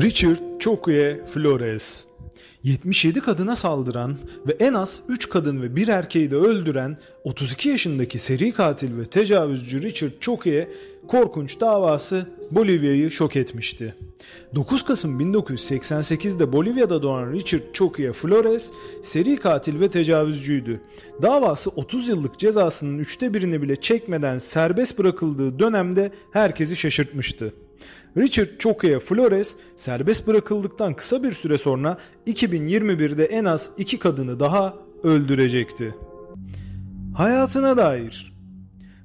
Richard Choque Flores 77 kadına saldıran ve en az 3 kadın ve 1 erkeği de öldüren 32 yaşındaki seri katil ve tecavüzcü Richard Choque'ye korkunç davası Bolivya'yı şok etmişti. 9 Kasım 1988'de Bolivya'da doğan Richard Choquea Flores seri katil ve tecavüzcüydü. Davası 30 yıllık cezasının üçte birini bile çekmeden serbest bırakıldığı dönemde herkesi şaşırtmıştı. Richard Chokea Flores serbest bırakıldıktan kısa bir süre sonra 2021'de en az iki kadını daha öldürecekti. Hayatına dair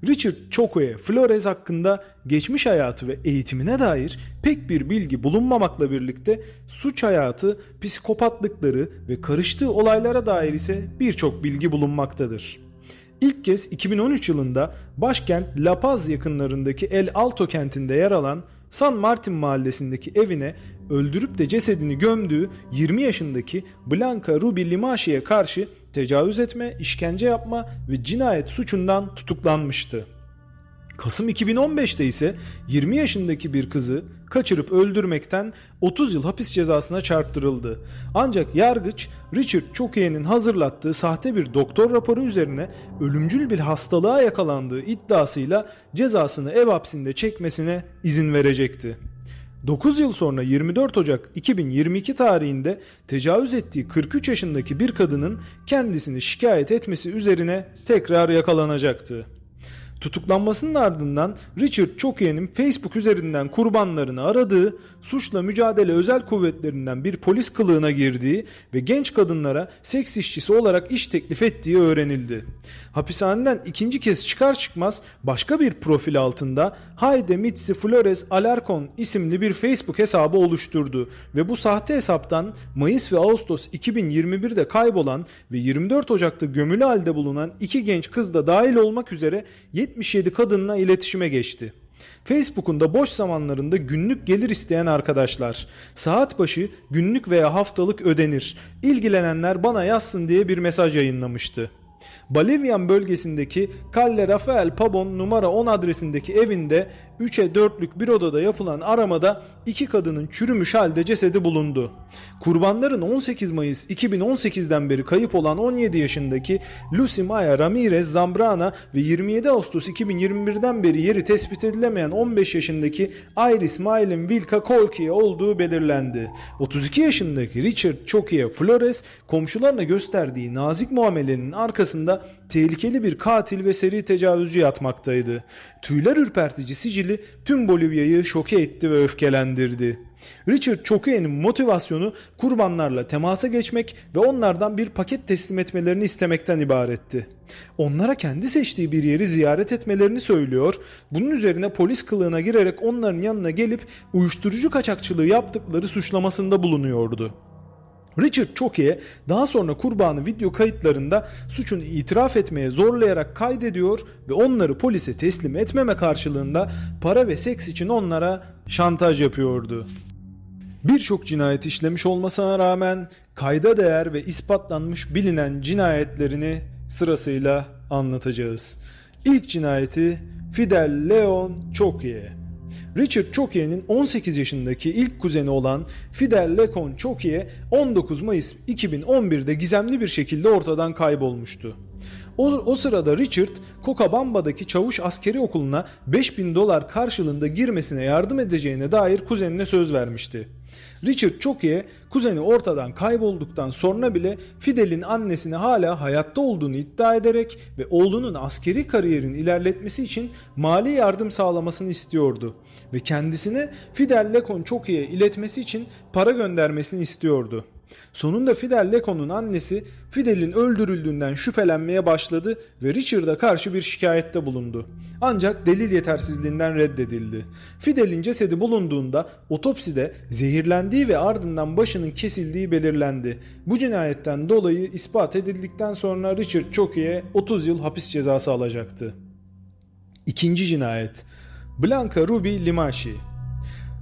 Richard Chokwe Flores hakkında geçmiş hayatı ve eğitimine dair pek bir bilgi bulunmamakla birlikte suç hayatı, psikopatlıkları ve karıştığı olaylara dair ise birçok bilgi bulunmaktadır. İlk kez 2013 yılında başkent La Paz yakınlarındaki El Alto kentinde yer alan San Martin mahallesindeki evine öldürüp de cesedini gömdüğü 20 yaşındaki Blanca Ruby Limaşi'ye karşı tecavüz etme, işkence yapma ve cinayet suçundan tutuklanmıştı. Kasım 2015'te ise 20 yaşındaki bir kızı kaçırıp öldürmekten 30 yıl hapis cezasına çarptırıldı. Ancak yargıç Richard Choquet'in hazırlattığı sahte bir doktor raporu üzerine ölümcül bir hastalığa yakalandığı iddiasıyla cezasını ev hapsinde çekmesine izin verecekti. 9 yıl sonra 24 Ocak 2022 tarihinde tecavüz ettiği 43 yaşındaki bir kadının kendisini şikayet etmesi üzerine tekrar yakalanacaktı. Tutuklanmasının ardından Richard Chokia'nın Facebook üzerinden kurbanlarını aradığı, suçla mücadele özel kuvvetlerinden bir polis kılığına girdiği ve genç kadınlara seks işçisi olarak iş teklif ettiği öğrenildi. Hapishaneden ikinci kez çıkar çıkmaz başka bir profil altında Hayde Mitzi Flores Alarcon isimli bir Facebook hesabı oluşturdu ve bu sahte hesaptan Mayıs ve Ağustos 2021'de kaybolan ve 24 Ocak'ta gömülü halde bulunan iki genç kız da dahil olmak üzere 70 77 kadınla iletişime geçti. Facebook'un da boş zamanlarında günlük gelir isteyen arkadaşlar. Saat başı günlük veya haftalık ödenir. İlgilenenler bana yazsın diye bir mesaj yayınlamıştı. Bolivyan bölgesindeki Calle Rafael Pabon numara 10 adresindeki evinde 3'e 4'lük bir odada yapılan aramada iki kadının çürümüş halde cesedi bulundu. Kurbanların 18 Mayıs 2018'den beri kayıp olan 17 yaşındaki Lucy Maya Ramirez Zambrana ve 27 Ağustos 2021'den beri yeri tespit edilemeyen 15 yaşındaki Iris Maylin Vilca Kolki'ye olduğu belirlendi. 32 yaşındaki Richard Chokie Flores komşularına gösterdiği nazik muamelenin arkasında arasında tehlikeli bir katil ve seri tecavüzcü yatmaktaydı. Tüyler ürpertici sicili tüm Bolivya'yı şoke etti ve öfkelendirdi. Richard Choquet'in motivasyonu kurbanlarla temasa geçmek ve onlardan bir paket teslim etmelerini istemekten ibaretti. Onlara kendi seçtiği bir yeri ziyaret etmelerini söylüyor, bunun üzerine polis kılığına girerek onların yanına gelip uyuşturucu kaçakçılığı yaptıkları suçlamasında bulunuyordu. Richard çok Daha sonra kurbanı video kayıtlarında suçun itiraf etmeye zorlayarak kaydediyor ve onları polise teslim etmeme karşılığında para ve seks için onlara şantaj yapıyordu. Birçok cinayet işlemiş olmasına rağmen kayda değer ve ispatlanmış bilinen cinayetlerini sırasıyla anlatacağız. İlk cinayeti Fidel Leon Chokye. Richard Chokie'nin 18 yaşındaki ilk kuzeni olan Fidel Lecon Chokie 19 Mayıs 2011'de gizemli bir şekilde ortadan kaybolmuştu. O, o sırada Richard, Kokabamba'daki çavuş askeri okuluna 5000 dolar karşılığında girmesine yardım edeceğine dair kuzenine söz vermişti. Richard Chokie, kuzeni ortadan kaybolduktan sonra bile Fidel'in annesini hala hayatta olduğunu iddia ederek ve oğlunun askeri kariyerini ilerletmesi için mali yardım sağlamasını istiyordu ve kendisini Fidel Lecon çok iyi iletmesi için para göndermesini istiyordu. Sonunda Fidel Lecon'un annesi Fidel'in öldürüldüğünden şüphelenmeye başladı ve Richard'a karşı bir şikayette bulundu. Ancak delil yetersizliğinden reddedildi. Fidel'in cesedi bulunduğunda otopside zehirlendiği ve ardından başının kesildiği belirlendi. Bu cinayetten dolayı ispat edildikten sonra Richard Choki'ye 30 yıl hapis cezası alacaktı. İkinci cinayet Blanca Ruby Limachi.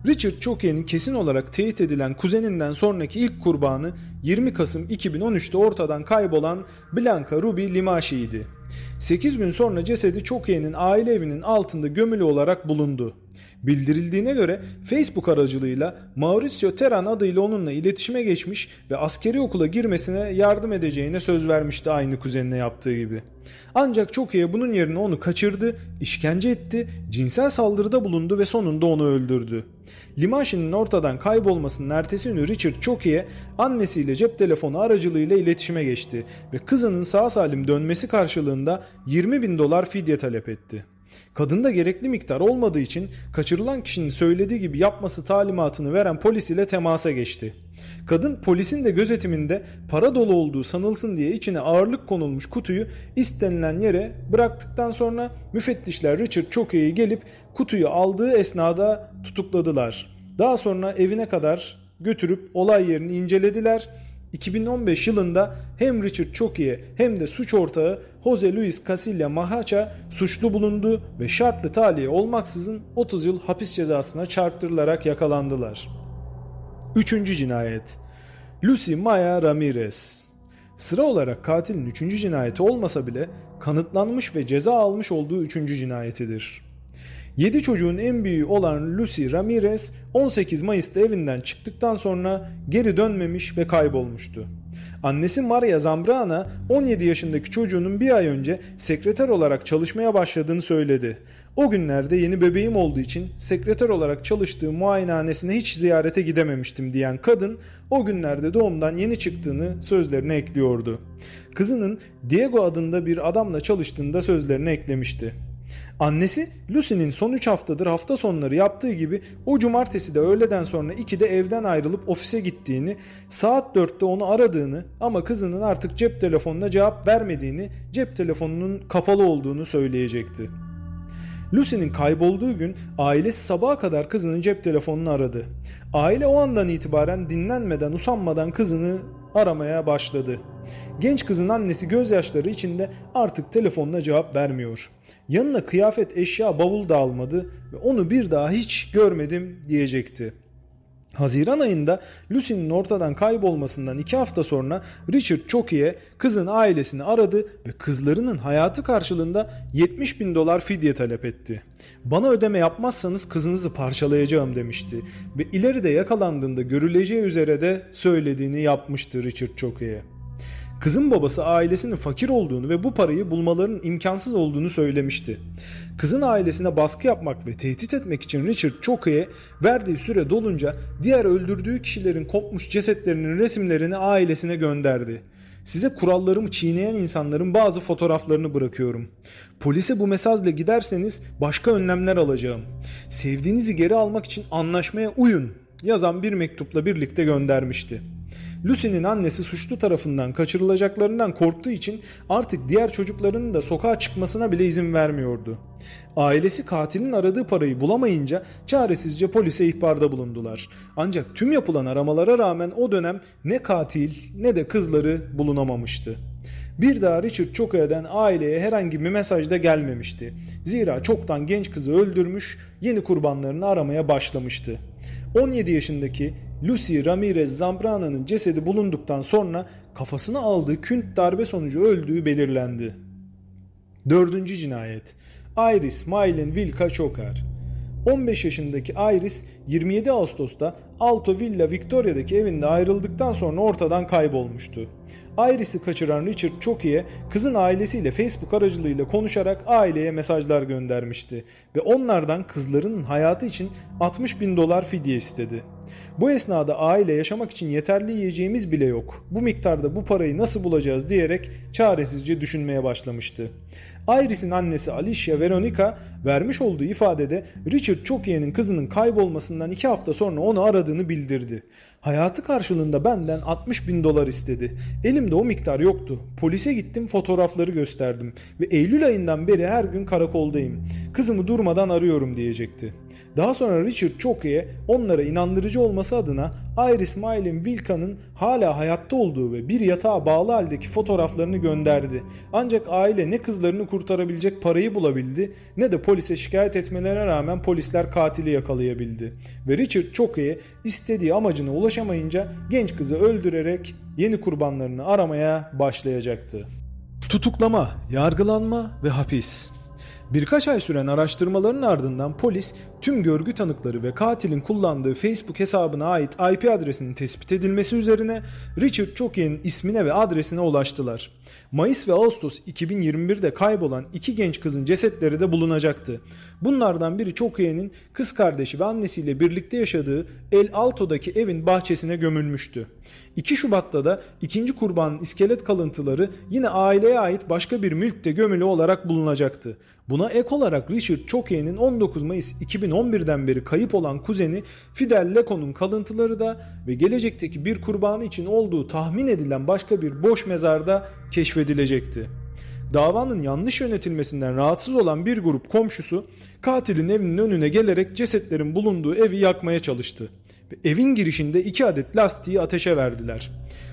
Richard Choquet'in kesin olarak teyit edilen kuzeninden sonraki ilk kurbanı 20 Kasım 2013'te ortadan kaybolan Blanca Ruby Limachi'ydi. 8 gün sonra cesedi Choquet'in aile evinin altında gömülü olarak bulundu. Bildirildiğine göre Facebook aracılığıyla Mauricio Teran adıyla onunla iletişime geçmiş ve askeri okula girmesine yardım edeceğine söz vermişti aynı kuzenine yaptığı gibi. Ancak Çokiye bunun yerine onu kaçırdı, işkence etti, cinsel saldırıda bulundu ve sonunda onu öldürdü. Limaşi'nin ortadan kaybolmasının ertesi günü Richard Çokiye annesiyle cep telefonu aracılığıyla iletişime geçti ve kızının sağ salim dönmesi karşılığında 20 bin dolar fidye talep etti. Kadında gerekli miktar olmadığı için kaçırılan kişinin söylediği gibi yapması talimatını veren polis ile temasa geçti. Kadın polisin de gözetiminde para dolu olduğu sanılsın diye içine ağırlık konulmuş kutuyu istenilen yere bıraktıktan sonra müfettişler Richard Choke'ye gelip kutuyu aldığı esnada tutukladılar. Daha sonra evine kadar götürüp olay yerini incelediler 2015 yılında hem Richard Choki'ye hem de suç ortağı Jose Luis Casilla Mahacha suçlu bulundu ve şartlı taliye olmaksızın 30 yıl hapis cezasına çarptırılarak yakalandılar. 3. Cinayet Lucy Maya Ramirez Sıra olarak katilin 3. cinayeti olmasa bile kanıtlanmış ve ceza almış olduğu 3. cinayetidir. 7 çocuğun en büyüğü olan Lucy Ramirez 18 Mayıs'ta evinden çıktıktan sonra geri dönmemiş ve kaybolmuştu. Annesi Maria Zambrana 17 yaşındaki çocuğunun bir ay önce sekreter olarak çalışmaya başladığını söyledi. O günlerde yeni bebeğim olduğu için sekreter olarak çalıştığı muayenehanesine hiç ziyarete gidememiştim diyen kadın o günlerde doğumdan yeni çıktığını sözlerine ekliyordu. Kızının Diego adında bir adamla çalıştığında sözlerine eklemişti. Annesi Lucy'nin son 3 haftadır hafta sonları yaptığı gibi o cumartesi de öğleden sonra 2'de evden ayrılıp ofise gittiğini, saat 4'te onu aradığını ama kızının artık cep telefonuna cevap vermediğini, cep telefonunun kapalı olduğunu söyleyecekti. Lucy'nin kaybolduğu gün ailesi sabaha kadar kızının cep telefonunu aradı. Aile o andan itibaren dinlenmeden usanmadan kızını aramaya başladı. Genç kızın annesi gözyaşları içinde artık telefonuna cevap vermiyor. Yanına kıyafet, eşya, bavul da almadı ve onu bir daha hiç görmedim diyecekti. Haziran ayında Lucy'nin ortadan kaybolmasından iki hafta sonra Richard çok iyi kızın ailesini aradı ve kızlarının hayatı karşılığında 70 bin dolar fidye talep etti. Bana ödeme yapmazsanız kızınızı parçalayacağım demişti ve ileride yakalandığında görüleceği üzere de söylediğini yapmıştı Richard çok iyi. Kızın babası ailesinin fakir olduğunu ve bu parayı bulmaların imkansız olduğunu söylemişti. Kızın ailesine baskı yapmak ve tehdit etmek için Richard Choke'ye verdiği süre dolunca diğer öldürdüğü kişilerin kopmuş cesetlerinin resimlerini ailesine gönderdi. Size kurallarımı çiğneyen insanların bazı fotoğraflarını bırakıyorum. Polise bu mesajla giderseniz başka önlemler alacağım. Sevdiğinizi geri almak için anlaşmaya uyun yazan bir mektupla birlikte göndermişti. Lucy'nin annesi suçlu tarafından kaçırılacaklarından korktuğu için artık diğer çocuklarının da sokağa çıkmasına bile izin vermiyordu. Ailesi katilin aradığı parayı bulamayınca çaresizce polise ihbarda bulundular. Ancak tüm yapılan aramalara rağmen o dönem ne katil ne de kızları bulunamamıştı. Bir daha Richard Chokaya'dan aileye herhangi bir mesaj da gelmemişti. Zira çoktan genç kızı öldürmüş, yeni kurbanlarını aramaya başlamıştı. 17 yaşındaki Lucy Ramirez Zambrana'nın cesedi bulunduktan sonra kafasını aldığı künt darbe sonucu öldüğü belirlendi. Dördüncü cinayet Iris Mylin Vilca Çokar 15 yaşındaki Iris 27 Ağustos'ta Alto Villa Victoria'daki evinde ayrıldıktan sonra ortadan kaybolmuştu. Iris'i kaçıran Richard çok iyi kızın ailesiyle Facebook aracılığıyla konuşarak aileye mesajlar göndermişti ve onlardan kızlarının hayatı için 60 bin dolar fidye istedi. Bu esnada aile yaşamak için yeterli yiyeceğimiz bile yok. Bu miktarda bu parayı nasıl bulacağız diyerek çaresizce düşünmeye başlamıştı. Iris'in annesi Alicia Veronica vermiş olduğu ifadede Richard Çokiye'nin kızının kaybolmasından 2 hafta sonra onu aradığını bildirdi. Hayatı karşılığında benden 60 bin dolar istedi. Elimde o miktar yoktu. Polise gittim fotoğrafları gösterdim ve Eylül ayından beri her gün karakoldayım. Kızımı durmadan arıyorum diyecekti. Daha sonra Richard çok iyi, onlara inandırıcı olması adına Iris Mail'in Wilka'nın hala hayatta olduğu ve bir yatağa bağlı haldeki fotoğraflarını gönderdi. Ancak aile ne kızlarını kurtarabilecek parayı bulabildi ne de polise şikayet etmelerine rağmen polisler katili yakalayabildi. Ve Richard çok iyi istediği amacına ulaşamayınca genç kızı öldürerek yeni kurbanlarını aramaya başlayacaktı. Tutuklama, yargılanma ve hapis. Birkaç ay süren araştırmaların ardından polis tüm görgü tanıkları ve katilin kullandığı Facebook hesabına ait IP adresinin tespit edilmesi üzerine Richard Chokia'nın ismine ve adresine ulaştılar. Mayıs ve Ağustos 2021'de kaybolan iki genç kızın cesetleri de bulunacaktı. Bunlardan biri Chokia'nın kız kardeşi ve annesiyle birlikte yaşadığı El Alto'daki evin bahçesine gömülmüştü. 2 Şubat'ta da ikinci kurbanın iskelet kalıntıları yine aileye ait başka bir mülkte gömülü olarak bulunacaktı. Buna ek olarak Richard Choquet'in 19 Mayıs 2011'den beri kayıp olan kuzeni Fidel Leco'nun kalıntıları da ve gelecekteki bir kurbanı için olduğu tahmin edilen başka bir boş mezarda keşfedilecekti davanın yanlış yönetilmesinden rahatsız olan bir grup komşusu katilin evinin önüne gelerek cesetlerin bulunduğu evi yakmaya çalıştı. Ve evin girişinde iki adet lastiği ateşe verdiler.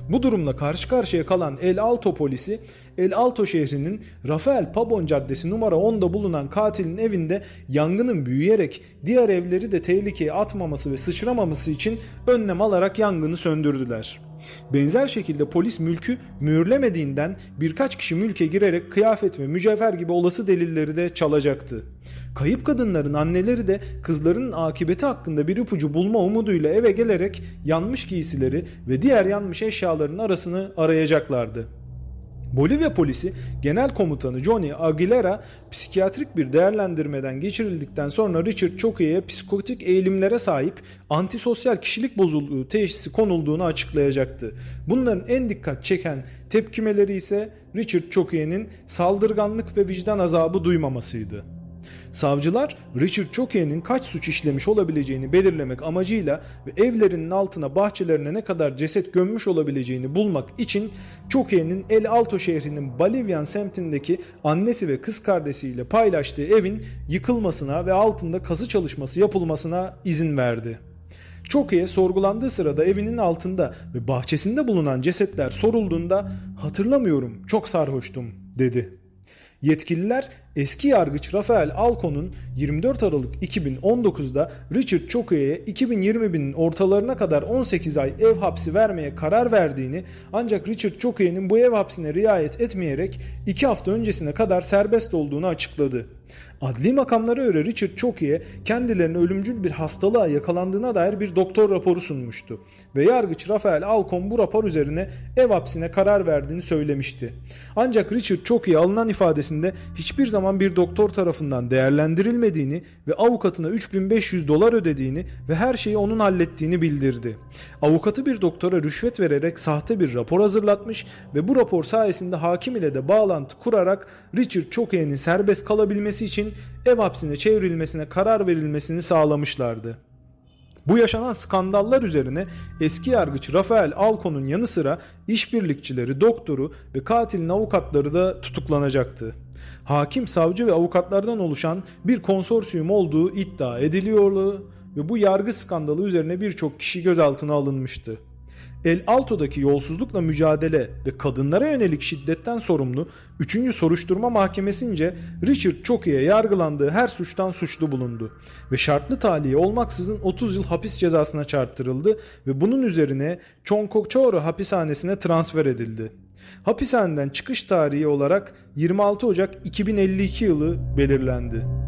Bu durumla karşı karşıya kalan El Alto polisi El Alto şehrinin Rafael Pabon Caddesi numara 10'da bulunan katilin evinde yangının büyüyerek diğer evleri de tehlikeye atmaması ve sıçramaması için önlem alarak yangını söndürdüler. Benzer şekilde polis mülkü mühürlemediğinden birkaç kişi mülke girerek kıyafet ve mücevher gibi olası delilleri de çalacaktı. Kayıp kadınların anneleri de kızlarının akıbeti hakkında bir ipucu bulma umuduyla eve gelerek yanmış giysileri ve diğer yanmış eşyaların arasını arayacaklardı. Bolivya polisi genel komutanı Johnny Aguilera psikiyatrik bir değerlendirmeden geçirildikten sonra Richard Choque'ye psikotik eğilimlere sahip antisosyal kişilik bozukluğu teşhisi konulduğunu açıklayacaktı. Bunların en dikkat çeken tepkimeleri ise Richard Choque'nin saldırganlık ve vicdan azabı duymamasıydı. Savcılar Richard Jockey'nin kaç suç işlemiş olabileceğini belirlemek amacıyla ve evlerinin altına bahçelerine ne kadar ceset gömmüş olabileceğini bulmak için Jockey'nin El Alto şehrinin Bolivian semtindeki annesi ve kız kardeşiyle paylaştığı evin yıkılmasına ve altında kazı çalışması yapılmasına izin verdi. Çoki'ye sorgulandığı sırada evinin altında ve bahçesinde bulunan cesetler sorulduğunda hatırlamıyorum çok sarhoştum dedi. Yetkililer Eski yargıç Rafael Alcon'un 24 Aralık 2019'da Richard Choque'ye 2020'nin ortalarına kadar 18 ay ev hapsi vermeye karar verdiğini ancak Richard Choque'nin bu ev hapsine riayet etmeyerek 2 hafta öncesine kadar serbest olduğunu açıkladı. Adli makamlara göre Richard Choque'ye kendilerine ölümcül bir hastalığa yakalandığına dair bir doktor raporu sunmuştu ve yargıç Rafael Alcon bu rapor üzerine ev hapsine karar verdiğini söylemişti. Ancak Richard Choque'ye alınan ifadesinde hiçbir zaman zaman bir doktor tarafından değerlendirilmediğini ve avukatına 3500 dolar ödediğini ve her şeyi onun hallettiğini bildirdi. Avukatı bir doktora rüşvet vererek sahte bir rapor hazırlatmış ve bu rapor sayesinde hakim ile de bağlantı kurarak Richard Chokeye'nin serbest kalabilmesi için ev hapsine çevrilmesine karar verilmesini sağlamışlardı. Bu yaşanan skandallar üzerine eski yargıç Rafael Alcon'un yanı sıra işbirlikçileri, doktoru ve katilin avukatları da tutuklanacaktı hakim, savcı ve avukatlardan oluşan bir konsorsiyum olduğu iddia ediliyordu ve bu yargı skandalı üzerine birçok kişi gözaltına alınmıştı. El Alto'daki yolsuzlukla mücadele ve kadınlara yönelik şiddetten sorumlu 3. Soruşturma Mahkemesi'nce Richard Choki'ye yargılandığı her suçtan suçlu bulundu ve şartlı taliye olmaksızın 30 yıl hapis cezasına çarptırıldı ve bunun üzerine Chongqing Chonkokchoro hapishanesine transfer edildi. Hapishaneden çıkış tarihi olarak 26 Ocak 2052 yılı belirlendi.